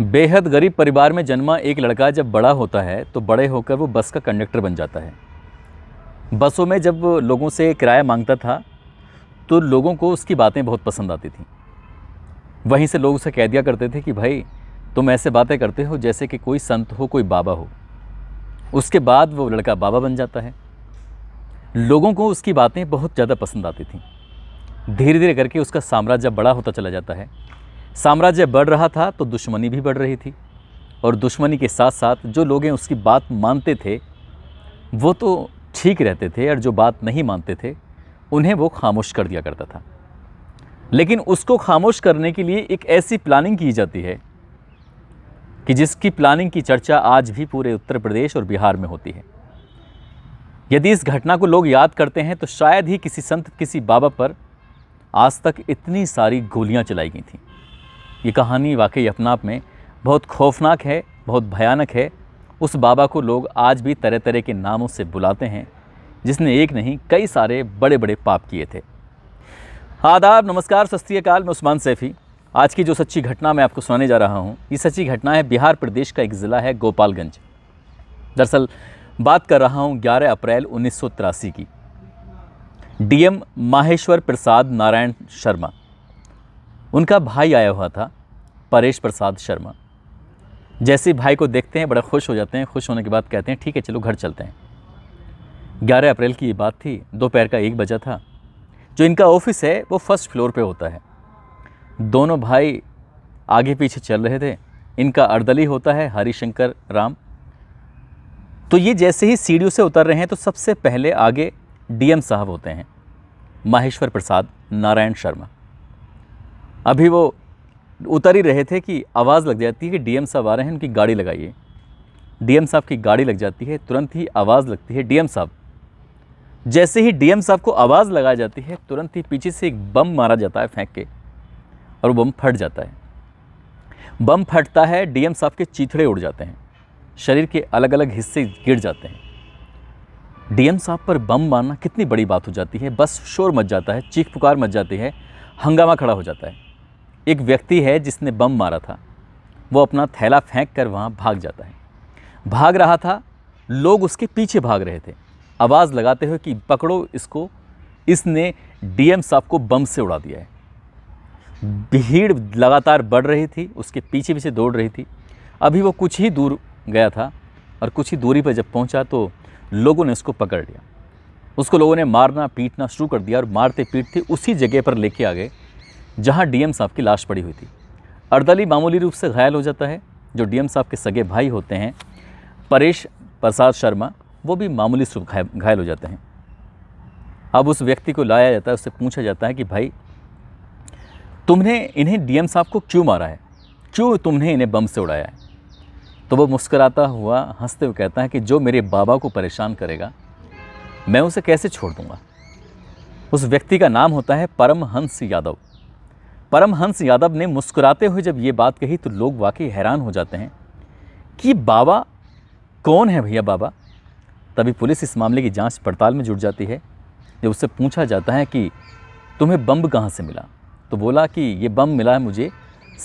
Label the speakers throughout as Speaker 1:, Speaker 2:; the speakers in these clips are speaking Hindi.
Speaker 1: बेहद गरीब परिवार में जन्मा एक लड़का जब बड़ा होता है तो बड़े होकर वो बस का कंडक्टर बन जाता है बसों में जब लोगों से किराया मांगता था तो लोगों को उसकी बातें बहुत पसंद आती थी वहीं से लोग उसे कह दिया करते थे कि भाई तुम ऐसे बातें करते हो जैसे कि कोई संत हो कोई बाबा हो उसके बाद वो लड़का बाबा बन जाता है लोगों को उसकी बातें बहुत ज़्यादा पसंद आती थी धीरे धीरे करके उसका साम्राज्य बड़ा होता चला जाता है साम्राज्य बढ़ रहा था तो दुश्मनी भी बढ़ रही थी और दुश्मनी के साथ साथ जो लोग हैं उसकी बात मानते थे वो तो ठीक रहते थे और जो बात नहीं मानते थे उन्हें वो खामोश कर दिया करता था लेकिन उसको खामोश करने के लिए एक ऐसी प्लानिंग की जाती है कि जिसकी प्लानिंग की चर्चा आज भी पूरे उत्तर प्रदेश और बिहार में होती है यदि इस घटना को लोग याद करते हैं तो शायद ही किसी संत किसी बाबा पर आज तक इतनी सारी गोलियां चलाई गई थीं ये कहानी वाकई अपना आप में बहुत खौफनाक है बहुत भयानक है उस बाबा को लोग आज भी तरह तरह के नामों से बुलाते हैं जिसने एक नहीं कई सारे बड़े बड़े पाप किए थे आदाब नमस्कार सस्त्रीकाल मैं उस्मान सैफ़ी आज की जो सच्ची घटना मैं आपको सुनाने जा रहा हूँ ये सच्ची घटना है बिहार प्रदेश का एक ज़िला है गोपालगंज दरअसल बात कर रहा हूँ 11 अप्रैल उन्नीस की डीएम माहेश्वर प्रसाद नारायण शर्मा उनका भाई आया हुआ था परेश प्रसाद शर्मा जैसे भाई को देखते हैं बड़ा खुश हो जाते हैं खुश होने के बाद कहते हैं ठीक है चलो घर चलते हैं ग्यारह अप्रैल की ये बात थी दोपहर का एक बजा था जो इनका ऑफिस है वो फर्स्ट फ्लोर पे होता है दोनों भाई आगे पीछे चल रहे थे इनका अर्दली होता है हरिशंकर राम तो ये जैसे ही सीढ़ियों से उतर रहे हैं तो सबसे पहले आगे डीएम साहब होते हैं माहेश्वर प्रसाद नारायण शर्मा अभी वो उतर ही रहे थे कि आवाज़ लग जाती है कि डीएम साहब आ रहे हैं उनकी गाड़ी लगाइए डीएम साहब की गाड़ी लग जाती है तुरंत ही आवाज़ लगती है डीएम साहब जैसे ही डीएम साहब को आवाज़ लगाई जाती है तुरंत ही पीछे से एक बम मारा जाता है फेंक के और बम फट जाता है बम फटता है डीएम साहब के चीथड़े उड़ जाते हैं शरीर के अलग अलग हिस्से गिर जाते हैं डीएम साहब पर बम मारना कितनी बड़ी बात हो जाती है बस शोर मच जाता है चीख पुकार मच जाती है हंगामा खड़ा हो जाता है एक व्यक्ति है जिसने बम मारा था वो अपना थैला फेंक कर वहाँ भाग जाता है भाग रहा था लोग उसके पीछे भाग रहे थे आवाज़ लगाते हुए कि पकड़ो इसको इसने डीएम साहब को बम से उड़ा दिया है भीड़ लगातार बढ़ रही थी उसके पीछे पीछे दौड़ रही थी अभी वो कुछ ही दूर गया था और कुछ ही दूरी पर जब पहुंचा तो लोगों ने उसको पकड़ लिया उसको लोगों ने मारना पीटना शुरू कर दिया और मारते पीटते उसी जगह पर लेके आ गए जहां डीएम साहब की लाश पड़ी हुई थी अर्दली मामूली रूप से घायल हो जाता है जो डीएम साहब के सगे भाई होते हैं परेश प्रसाद शर्मा वो भी मामूली सुख घायल हो जाते हैं अब उस व्यक्ति को लाया जाता है उससे पूछा जाता है कि भाई तुमने इन्हें डीएम साहब को क्यों मारा है क्यों तुमने इन्हें बम से उड़ाया है तो वो मुस्कराता हुआ हंसते हुए कहता है कि जो मेरे बाबा को परेशान करेगा मैं उसे कैसे छोड़ दूँगा उस व्यक्ति का नाम होता है परमहंस यादव परमहंस यादव ने मुस्कुराते हुए जब ये बात कही तो लोग वाकई हैरान हो जाते हैं कि बाबा कौन है भैया बाबा तभी पुलिस इस मामले की जांच पड़ताल में जुट जाती है जब उससे पूछा जाता है कि तुम्हें बम कहाँ से मिला तो बोला कि ये बम मिला है मुझे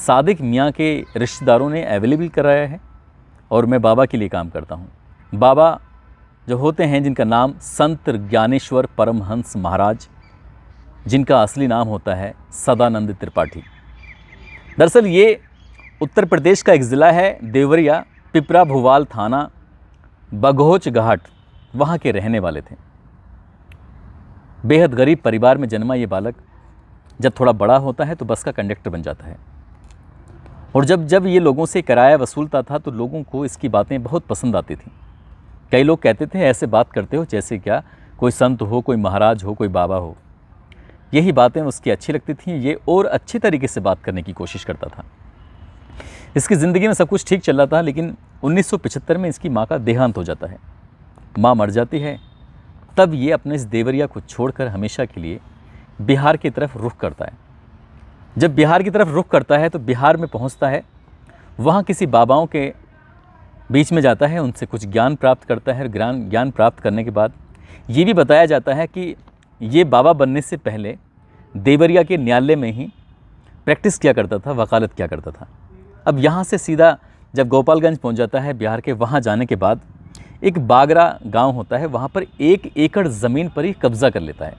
Speaker 1: सादिक मियाँ के रिश्तेदारों ने अवेलेबल कराया है और मैं बाबा के लिए काम करता हूँ बाबा जो होते हैं जिनका नाम संत ज्ञानेश्वर परमहंस महाराज जिनका असली नाम होता है सदानंद त्रिपाठी दरअसल ये उत्तर प्रदेश का एक ज़िला है देवरिया पिपरा भुवाल थाना बघोच घाट वहाँ के रहने वाले थे बेहद गरीब परिवार में जन्मा ये बालक जब थोड़ा बड़ा होता है तो बस का कंडक्टर बन जाता है और जब जब ये लोगों से किराया वसूलता था तो लोगों को इसकी बातें बहुत पसंद आती थी कई लोग कहते थे ऐसे बात करते हो जैसे क्या कोई संत हो कोई महाराज हो कोई बाबा हो यही बातें उसकी अच्छी लगती थी ये और अच्छे तरीके से बात करने की कोशिश करता था इसकी ज़िंदगी में सब कुछ ठीक चल रहा था लेकिन 1975 में इसकी माँ का देहांत हो जाता है माँ मर जाती है तब ये अपने इस देवरिया को छोड़कर हमेशा के लिए बिहार की तरफ रुख करता है जब बिहार की तरफ रुख करता है तो बिहार में पहुंचता है वहाँ किसी बाबाओं के बीच में जाता है उनसे कुछ ज्ञान प्राप्त करता है ज्ञान ज्ञान प्राप्त करने के बाद ये भी बताया जाता है कि ये बाबा बनने से पहले देवरिया के न्यायालय में ही प्रैक्टिस किया करता था वकालत किया करता था अब यहाँ से सीधा जब गोपालगंज पहुँच जाता है बिहार के वहाँ जाने के बाद एक बागरा गांव होता है वहाँ पर एक एकड़ ज़मीन पर ही कब्ज़ा कर लेता है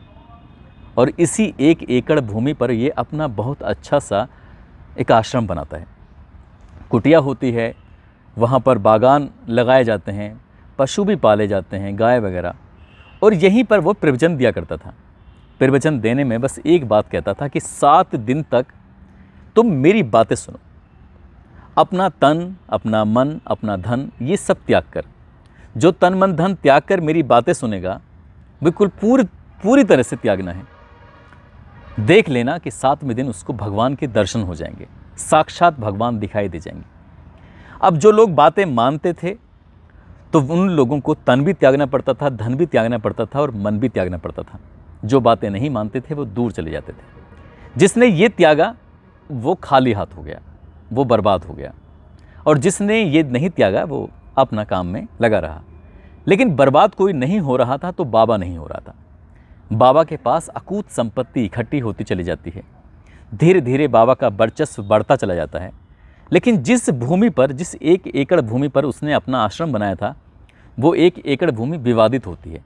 Speaker 1: और इसी एक एकड़ भूमि पर ये अपना बहुत अच्छा सा एक आश्रम बनाता है कुटिया होती है वहाँ पर बागान लगाए जाते हैं पशु भी पाले जाते हैं गाय वगैरह और यहीं पर वो प्रवचन दिया करता था प्रवचन देने में बस एक बात कहता था कि सात दिन तक तुम मेरी बातें सुनो अपना तन अपना मन अपना धन ये सब त्याग कर जो तन मन धन त्याग कर मेरी बातें सुनेगा बिल्कुल पूरी पूरी तरह से त्यागना है देख लेना कि सातवें दिन उसको भगवान के दर्शन हो जाएंगे साक्षात भगवान दिखाई दे जाएंगे अब जो लोग बातें मानते थे तो उन लोगों को तन भी त्यागना पड़ता था धन भी त्यागना पड़ता था और मन भी त्यागना पड़ता था जो बातें नहीं मानते थे वो दूर चले जाते थे जिसने ये त्यागा वो खाली हाथ हो गया वो बर्बाद हो गया और जिसने ये नहीं त्यागा वो अपना काम में लगा रहा लेकिन बर्बाद कोई नहीं हो रहा था तो बाबा नहीं हो रहा था बाबा के पास अकूत संपत्ति इकट्ठी होती चली जाती है धीरे धीरे बाबा का वर्चस्व बढ़ता चला जाता है लेकिन जिस भूमि पर जिस एक एकड़ भूमि पर उसने अपना आश्रम बनाया था वो एक एकड़ भूमि विवादित होती है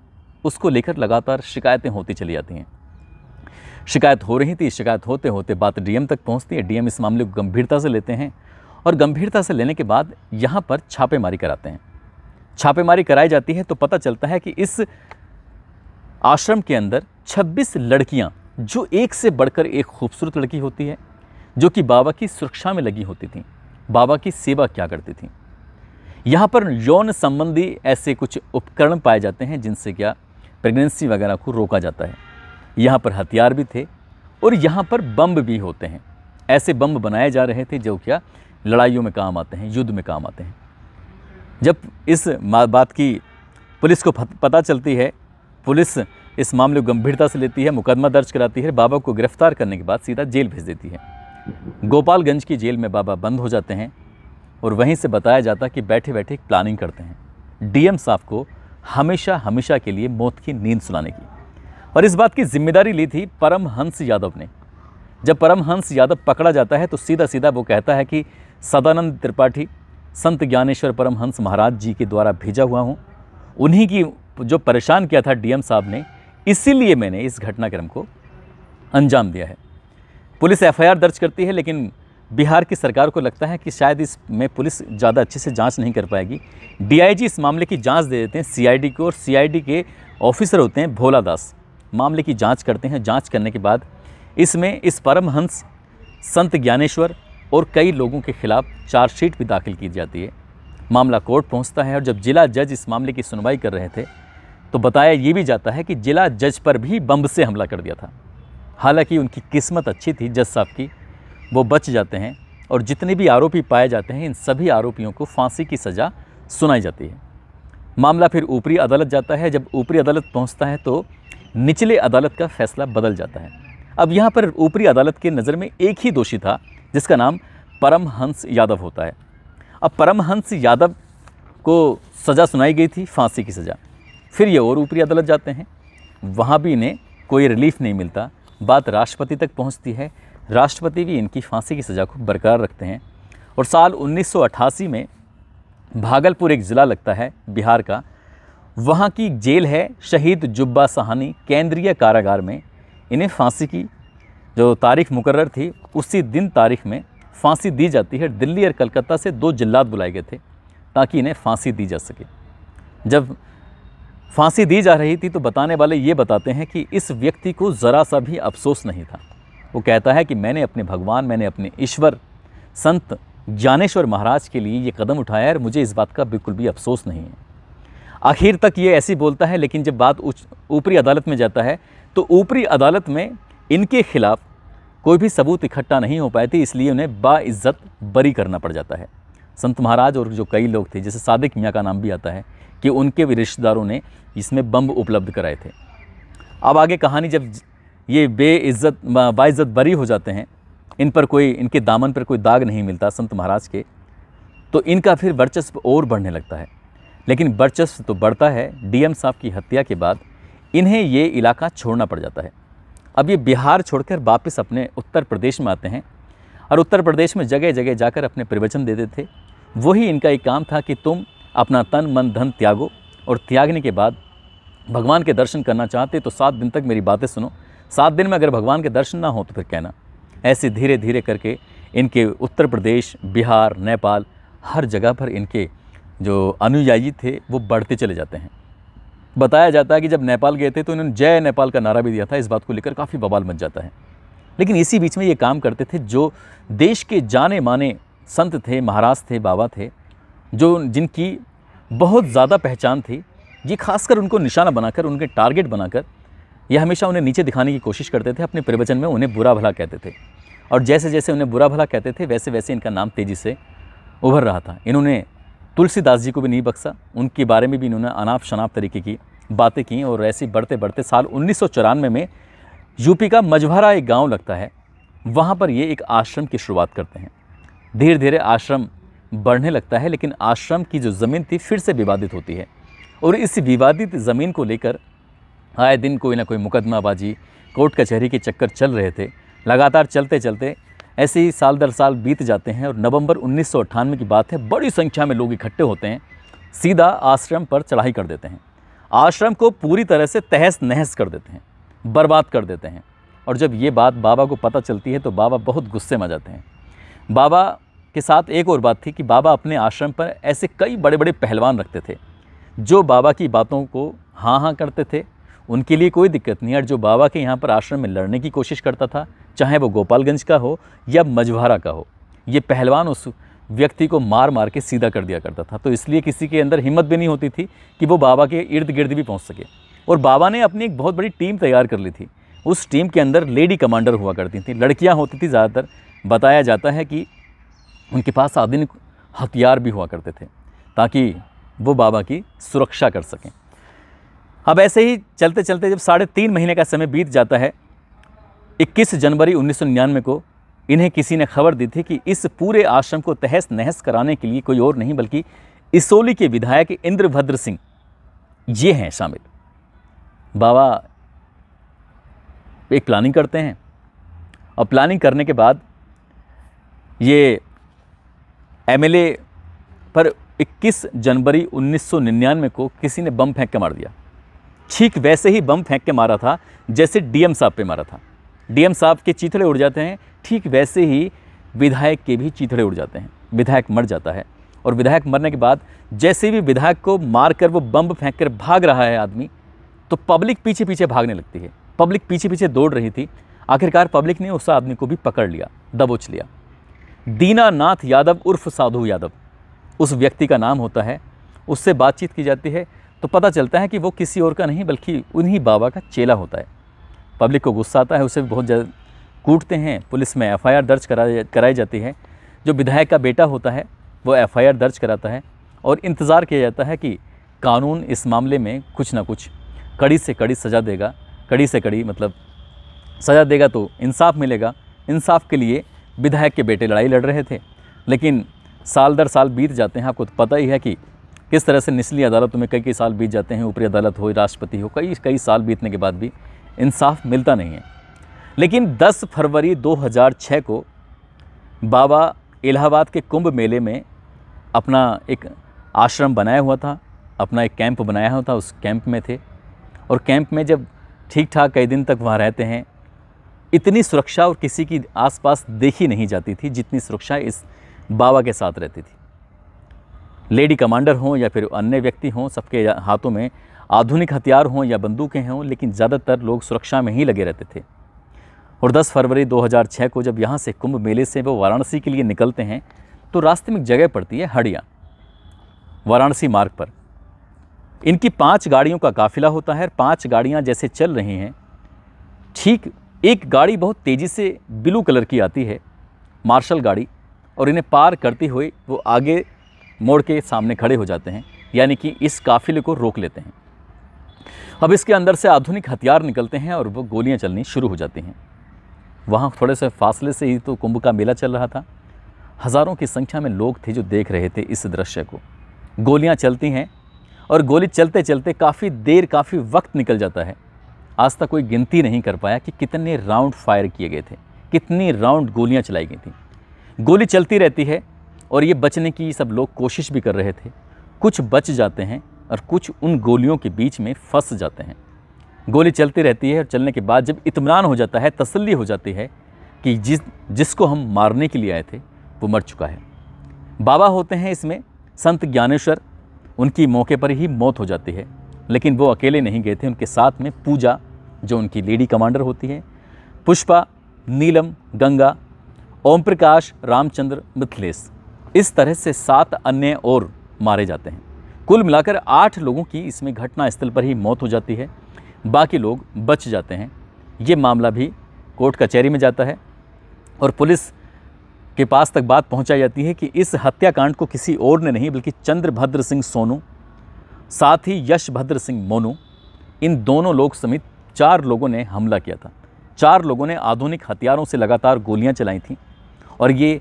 Speaker 1: उसको लेकर लगातार शिकायतें होती चली जाती हैं शिकायत हो रही थी शिकायत होते होते बात डीएम तक पहुंचती है डीएम इस मामले को गंभीरता से लेते हैं और गंभीरता से लेने के बाद यहाँ पर छापेमारी कराते हैं छापेमारी कराई जाती है तो पता चलता है कि इस आश्रम के अंदर 26 लड़कियाँ जो एक से बढ़कर एक खूबसूरत लड़की होती है जो कि बाबा की सुरक्षा में लगी होती थी बाबा की सेवा क्या करती थी यहाँ पर यौन संबंधी ऐसे कुछ उपकरण पाए जाते हैं जिनसे क्या प्रेगनेंसी वगैरह को रोका जाता है यहाँ पर हथियार भी थे और यहाँ पर बम भी होते हैं ऐसे बम बनाए जा रहे थे जो क्या लड़ाइयों में काम आते हैं युद्ध में काम आते हैं जब इस बात की पुलिस को पता चलती है पुलिस इस मामले को गंभीरता से लेती है मुकदमा दर्ज कराती है बाबा को गिरफ्तार करने के बाद सीधा जेल भेज देती है गोपालगंज की जेल में बाबा बंद हो जाते हैं और वहीं से बताया जाता कि बैठे बैठे एक प्लानिंग करते हैं डीएम साहब को हमेशा हमेशा के लिए मौत की नींद सुनाने की और इस बात की जिम्मेदारी ली थी परमहंस यादव ने जब परमहंस यादव पकड़ा जाता है तो सीधा सीधा वो कहता है कि सदानंद त्रिपाठी संत ज्ञानेश्वर परमहंस महाराज जी के द्वारा भेजा हुआ हूँ उन्हीं की जो परेशान किया था डीएम साहब ने इसीलिए मैंने इस घटनाक्रम को अंजाम दिया है पुलिस एफआईआर दर्ज करती है लेकिन बिहार की सरकार को लगता है कि शायद इसमें पुलिस ज़्यादा अच्छे से जांच नहीं कर पाएगी डीआईजी इस मामले की जांच दे देते हैं सीआईडी को और सीआईडी के ऑफिसर होते हैं भोला दास मामले की जांच करते हैं जांच करने के बाद इसमें इस परमहंस संत ज्ञानेश्वर और कई लोगों के खिलाफ चार्जशीट भी दाखिल की जाती है मामला कोर्ट पहुँचता है और जब जिला जज इस मामले की सुनवाई कर रहे थे तो बताया ये भी जाता है कि जिला जज पर भी बम से हमला कर दिया था हालांकि उनकी किस्मत अच्छी थी जज साहब की वो बच जाते हैं और जितने भी आरोपी पाए जाते हैं इन सभी आरोपियों को फांसी की सज़ा सुनाई जाती है मामला फिर ऊपरी अदालत जाता है जब ऊपरी अदालत पहुंचता है तो निचले अदालत का फैसला बदल जाता है अब यहाँ पर ऊपरी अदालत के नज़र में एक ही दोषी था जिसका नाम परमहंस यादव होता है अब परमहंस यादव को सज़ा सुनाई गई थी फांसी की सज़ा फिर ये और ऊपरी अदालत जाते हैं वहाँ भी इन्हें कोई रिलीफ नहीं मिलता बात राष्ट्रपति तक पहुँचती है राष्ट्रपति भी इनकी फांसी की सज़ा को बरकरार रखते हैं और साल 1988 में भागलपुर एक ज़िला लगता है बिहार का वहाँ की जेल है शहीद जुब्बा सहानी केंद्रीय कारागार में इन्हें फांसी की जो तारीख मुकर्र थी उसी दिन तारीख में फांसी दी जाती है दिल्ली और कलकत्ता से दो जिल्लात बुलाए गए थे ताकि इन्हें फांसी दी जा सके जब फांसी दी जा रही थी तो बताने वाले ये बताते हैं कि इस व्यक्ति को ज़रा सा भी अफसोस नहीं था वो कहता है कि मैंने अपने भगवान मैंने अपने ईश्वर संत ज्ञानेश्वर महाराज के लिए ये कदम उठाया और मुझे इस बात का बिल्कुल भी अफसोस नहीं है आखिर तक ये ऐसी बोलता है लेकिन जब बात ऊपरी अदालत में जाता है तो ऊपरी अदालत में इनके खिलाफ कोई भी सबूत इकट्ठा नहीं हो पाए थे इसलिए उन्हें बाइज्जत बरी करना पड़ जाता है संत महाराज और जो कई लोग थे जैसे सादिक मियाँ का नाम भी आता है कि उनके भी रिश्तेदारों ने इसमें बम उपलब्ध कराए थे अब आगे कहानी जब ये बेइज्जत बाइज़्ज़त बरी हो जाते हैं इन पर कोई इनके दामन पर कोई दाग नहीं मिलता संत महाराज के तो इनका फिर वर्चस्व और बढ़ने लगता है लेकिन वर्चस्व तो बढ़ता है डीएम साहब की हत्या के बाद इन्हें ये इलाका छोड़ना पड़ जाता है अब ये बिहार छोड़कर वापस अपने उत्तर प्रदेश में आते हैं और उत्तर प्रदेश में जगह जगह जाकर अपने प्रवचन देते थे वही इनका एक काम था कि तुम अपना तन मन धन त्यागो और त्यागने के बाद भगवान के दर्शन करना चाहते तो सात दिन तक मेरी बातें सुनो सात दिन में अगर भगवान के दर्शन ना हो तो फिर कहना ऐसे धीरे धीरे करके इनके उत्तर प्रदेश बिहार नेपाल हर जगह पर इनके जो अनुयायी थे वो बढ़ते चले जाते हैं बताया जाता है कि जब नेपाल गए थे तो इन्होंने जय नेपाल का नारा भी दिया था इस बात को लेकर काफ़ी बवाल मच जाता है लेकिन इसी बीच में ये काम करते थे जो देश के जाने माने संत थे महाराज थे बाबा थे जो जिनकी बहुत ज़्यादा पहचान थी ये खासकर उनको निशाना बनाकर उनके टारगेट बनाकर यह हमेशा उन्हें नीचे दिखाने की कोशिश करते थे अपने प्रवचन में उन्हें बुरा भला कहते थे और जैसे जैसे उन्हें बुरा भला कहते थे वैसे वैसे इनका नाम तेज़ी से उभर रहा था इन्होंने तुलसीदास जी को भी नहीं बख्सा उनके बारे में भी इन्होंने अनाप शनाप तरीके की बातें की और ऐसे बढ़ते बढ़ते साल उन्नीस में यूपी का मझवारा एक गाँव लगता है वहाँ पर ये एक आश्रम की शुरुआत करते हैं धीरे धीरे आश्रम बढ़ने लगता है लेकिन आश्रम की जो ज़मीन थी फिर से विवादित होती है और इस विवादित ज़मीन को लेकर आए दिन कोई ना कोई मुकदमाबाजी कोर्ट कचहरी के चक्कर चल रहे थे लगातार चलते चलते ऐसे ही साल दर साल बीत जाते हैं और नवंबर उन्नीस की बात है बड़ी संख्या में लोग इकट्ठे होते हैं सीधा आश्रम पर चढ़ाई कर देते हैं आश्रम को पूरी तरह से तहस नहस कर देते हैं बर्बाद कर देते हैं और जब ये बात बाबा को पता चलती है तो बाबा बहुत गुस्से में जाते हैं बाबा के साथ एक और बात थी कि बाबा अपने आश्रम पर ऐसे कई बड़े बड़े पहलवान रखते थे जो बाबा की बातों को हाँ हाँ करते थे उनके लिए कोई दिक्कत नहीं और जो बाबा के यहाँ पर आश्रम में लड़ने की कोशिश करता था चाहे वो गोपालगंज का हो या मझवारा का हो ये पहलवान उस व्यक्ति को मार मार के सीधा कर दिया करता था तो इसलिए किसी के अंदर हिम्मत भी नहीं होती थी कि वो बाबा के इर्द गिर्द भी पहुँच सके और बाबा ने अपनी एक बहुत बड़ी टीम तैयार कर ली थी उस टीम के अंदर लेडी कमांडर हुआ करती थी लड़कियाँ होती थी ज़्यादातर बताया जाता है कि उनके पास आधुनिक हथियार भी हुआ करते थे ताकि वो बाबा की सुरक्षा कर सकें अब ऐसे ही चलते चलते जब साढ़े तीन महीने का समय बीत जाता है 21 जनवरी उन्नीस को इन्हें किसी ने खबर दी थी कि इस पूरे आश्रम को तहस नहस कराने के लिए कोई और नहीं बल्कि इसोली के विधायक इंद्रभद्र सिंह ये हैं शामिल बाबा एक प्लानिंग करते हैं और प्लानिंग करने के बाद ये एमएलए पर 21 जनवरी 1999 को किसी ने बम फेंक के मार दिया ठीक वैसे ही बम फेंक के मारा था जैसे डीएम साहब पे मारा था डीएम साहब के चीथड़े उड़ जाते हैं ठीक वैसे ही विधायक के भी चीथड़े उड़ जाते हैं विधायक मर जाता है और विधायक मरने के बाद जैसे भी विधायक को मार कर वो बम फेंक कर भाग रहा है आदमी तो पब्लिक पीछे पीछे भागने लगती है पब्लिक पीछे पीछे दौड़ रही थी आखिरकार पब्लिक ने उस आदमी को भी पकड़ लिया दबोच लिया दीनानाथ यादव उर्फ साधु यादव उस व्यक्ति का नाम होता है उससे बातचीत की जाती है तो पता चलता है कि वो किसी और का नहीं बल्कि उन्हीं बाबा का चेला होता है पब्लिक को गुस्सा आता है उसे भी बहुत ज़्यादा कूटते हैं पुलिस में एफआईआर दर्ज करा कराई जाती है जो विधायक का बेटा होता है वो एफआईआर दर्ज कराता है और इंतज़ार किया जाता है कि कानून इस मामले में कुछ ना कुछ कड़ी से कड़ी सज़ा देगा कड़ी से कड़ी मतलब सज़ा देगा तो इंसाफ मिलेगा इंसाफ के लिए विधायक के बेटे लड़ाई लड़ रहे थे लेकिन साल दर साल बीत जाते हैं आपको तो पता ही है कि किस तरह से निचली अदालतों में कई कई साल बीत जाते हैं ऊपरी अदालत हो राष्ट्रपति हो कई कई साल बीतने के बाद भी इंसाफ मिलता नहीं है लेकिन 10 फरवरी 2006 को बाबा इलाहाबाद के कुंभ मेले में अपना एक आश्रम बनाया हुआ था अपना एक कैंप बनाया हुआ था उस कैंप में थे और कैंप में जब ठीक ठाक कई दिन तक वहाँ रहते हैं इतनी सुरक्षा और किसी की आसपास देखी नहीं जाती थी जितनी सुरक्षा इस बाबा के साथ रहती थी लेडी कमांडर हों या फिर अन्य व्यक्ति हों सबके हाथों में आधुनिक हथियार हों या बंदूकें हों लेकिन ज़्यादातर लोग सुरक्षा में ही लगे रहते थे और 10 फरवरी 2006 को जब यहाँ से कुंभ मेले से वो वाराणसी के लिए निकलते हैं तो रास्ते में जगह पड़ती है हड़िया वाराणसी मार्ग पर इनकी पाँच गाड़ियों का काफिला होता है पाँच गाड़ियाँ जैसे चल रही हैं ठीक एक गाड़ी बहुत तेज़ी से ब्लू कलर की आती है मार्शल गाड़ी और इन्हें पार करती हुई वो आगे मोड़ के सामने खड़े हो जाते हैं यानी कि इस काफिले को रोक लेते हैं अब इसके अंदर से आधुनिक हथियार निकलते हैं और वो गोलियाँ चलनी शुरू हो जाती हैं वहाँ थोड़े से फासले से ही तो कुंभ का मेला चल रहा था हज़ारों की संख्या में लोग थे जो देख रहे थे इस दृश्य को गोलियाँ चलती हैं और गोली चलते चलते काफ़ी देर काफ़ी वक्त निकल जाता है आज तक कोई गिनती नहीं कर पाया कि कितने राउंड फायर किए गए थे कितनी राउंड गोलियाँ चलाई गई थी गोली चलती रहती है और ये बचने की सब लोग कोशिश भी कर रहे थे कुछ बच जाते हैं और कुछ उन गोलियों के बीच में फंस जाते हैं गोली चलती रहती है और चलने के बाद जब इतमान हो जाता है तसल्ली हो जाती है कि जिस जिसको हम मारने के लिए आए थे वो मर चुका है बाबा होते हैं इसमें संत ज्ञानेश्वर उनकी मौके पर ही मौत हो जाती है लेकिन वो अकेले नहीं गए थे उनके साथ में पूजा जो उनकी लेडी कमांडर होती है पुष्पा नीलम गंगा ओम प्रकाश रामचंद्र मिथिलेश इस तरह से सात अन्य और मारे जाते हैं कुल मिलाकर आठ लोगों की इसमें घटना स्थल पर ही मौत हो जाती है बाकी लोग बच जाते हैं ये मामला भी कोर्ट कचहरी में जाता है और पुलिस के पास तक बात पहुंचाई जाती है कि इस हत्याकांड को किसी और ने नहीं बल्कि चंद्रभद्र सिंह सोनू साथ ही यशभद्र सिंह मोनू इन दोनों लोग समेत चार लोगों ने हमला किया था चार लोगों ने आधुनिक हथियारों से लगातार गोलियां चलाई थीं और ये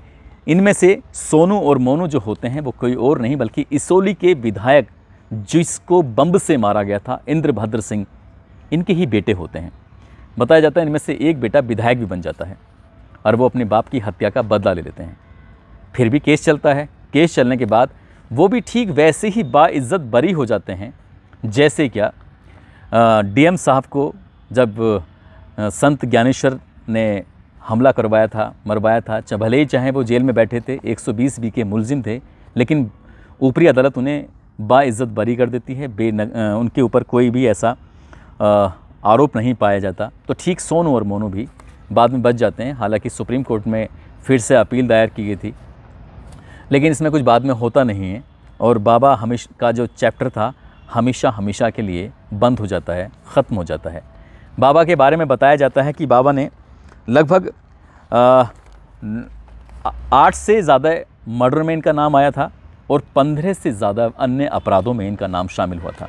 Speaker 1: इनमें से सोनू और मोनू जो होते हैं वो कोई और नहीं बल्कि इसोली के विधायक जिसको बम्ब से मारा गया था इंद्रभद्र सिंह इनके ही बेटे होते हैं बताया जाता है इनमें से एक बेटा विधायक भी बन जाता है और वो अपने बाप की हत्या का बदला ले लेते हैं फिर भी केस चलता है केस चलने के बाद वो भी ठीक वैसे ही बाइज्जत बरी हो जाते हैं जैसे क्या डीएम साहब को जब संत ज्ञानेश्वर ने हमला करवाया था मरवाया था भले ही चाहे वो जेल में बैठे थे 120 बी के मुलजिम थे लेकिन ऊपरी अदालत उन्हें बाज़्ज़त बरी कर देती है बे उनके ऊपर कोई भी ऐसा आ, आरोप नहीं पाया जाता तो ठीक सोनू और मोनू भी बाद में बच जाते हैं हालांकि सुप्रीम कोर्ट में फिर से अपील दायर की गई थी लेकिन इसमें कुछ बाद में होता नहीं है और बाबा हमेश का जो चैप्टर था हमेशा हमेशा के लिए बंद हो जाता है ख़त्म हो जाता है बाबा के बारे में बताया जाता है कि बाबा ने लगभग आठ से ज़्यादा मर्डर में इनका नाम आया था और पंद्रह से ज़्यादा अन्य अपराधों में इनका नाम शामिल हुआ था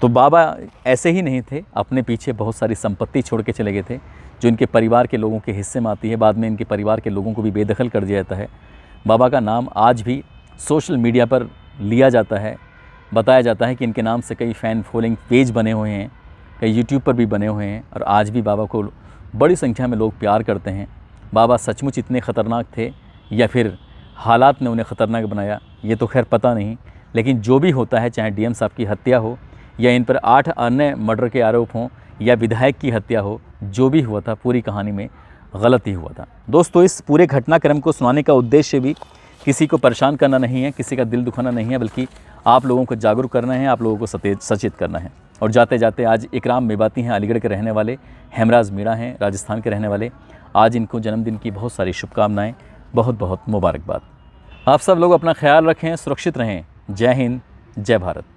Speaker 1: तो बाबा ऐसे ही नहीं थे अपने पीछे बहुत सारी संपत्ति छोड़ के चले गए थे जो इनके परिवार के लोगों के हिस्से में आती है बाद में इनके परिवार के लोगों को भी बेदखल कर दिया जाता है बाबा का नाम आज भी सोशल मीडिया पर लिया जाता है बताया जाता है कि इनके नाम से कई फ़ैन फॉलोइंग पेज बने हुए हैं कई यूट्यूब पर भी बने हुए हैं और आज भी बाबा को बड़ी संख्या में लोग प्यार करते हैं बाबा सचमुच इतने ख़तरनाक थे या फिर हालात ने उन्हें ख़तरनाक बनाया ये तो खैर पता नहीं लेकिन जो भी होता है चाहे डीएम साहब की हत्या हो या इन पर आठ अन्य मर्डर के आरोप हों या विधायक की हत्या हो जो भी हुआ था पूरी कहानी में गलत ही हुआ था दोस्तों इस पूरे घटनाक्रम को सुनाने का उद्देश्य भी किसी को परेशान करना नहीं है किसी का दिल दुखाना नहीं है बल्कि आप लोगों को जागरूक करना है आप लोगों को सचेत करना है और जाते जाते आज इकराम मेबाती हैं अलीगढ़ के रहने वाले हेमराज मीणा हैं राजस्थान के रहने वाले आज इनको जन्मदिन की बहुत सारी शुभकामनाएँ बहुत बहुत मुबारकबाद आप सब लोग अपना ख्याल रखें सुरक्षित रहें जय हिंद जय भारत